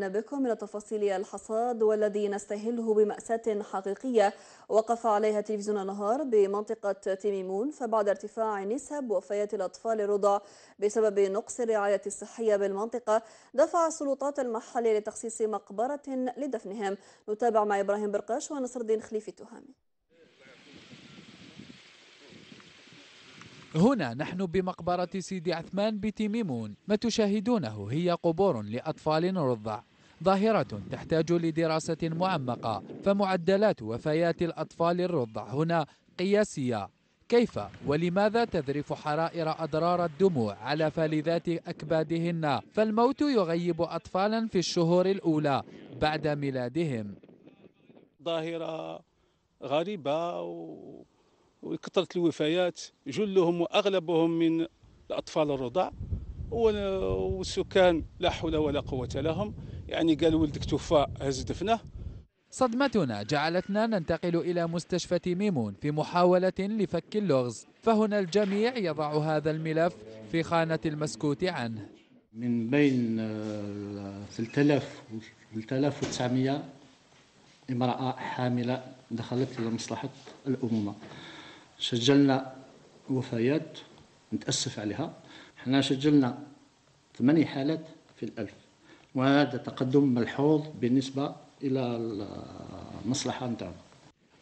بكم إلى تفاصيل الحصاد والذي نستهله بمأساة حقيقية وقف عليها تلفزيون النهار بمنطقة تيميمون فبعد ارتفاع نسب وفيات الأطفال الرضع بسبب نقص الرعاية الصحية بالمنطقة دفع السلطات المحلية لتخصيص مقبرة لدفنهم نتابع مع إبراهيم برقاش ونصر الدين خليفي التهامي هنا نحن بمقبرة سيدي عثمان بتيميمون ما تشاهدونه هي قبور لأطفال رضع ظاهرة تحتاج لدراسة معمقة فمعدلات وفيات الأطفال الرضع هنا قياسية كيف ولماذا تذرف حرائر أضرار الدموع على فلذات أكبادهن فالموت يغيب أطفالا في الشهور الأولى بعد ميلادهم ظاهرة غريبة و... وكثرة الوفيات جلهم وأغلبهم من الأطفال الرضع والسكان لا حول ولا قوة لهم يعني قال ولدك توفى هز دفنه صدمتنا جعلتنا ننتقل إلى مستشفى ميمون في محاولة لفك اللغز فهنا الجميع يضع هذا الملف في خانة المسكوت عنه من بين 3000 آه، 3900 امرأة حاملة دخلت إلى مصلحة الأمومة سجلنا وفيات نتأسف عليها حنا سجلنا ثمانية حالات في الألف وهذا تقدم ملحوظ بالنسبة إلى المصلحة نتاعنا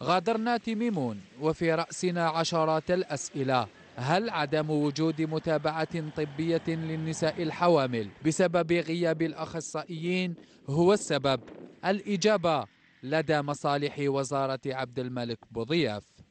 غادرنا تيميمون وفي رأسنا عشرات الأسئلة هل عدم وجود متابعة طبية للنساء الحوامل بسبب غياب الأخصائيين هو السبب؟ الإجابة لدى مصالح وزارة عبد الملك بوضياف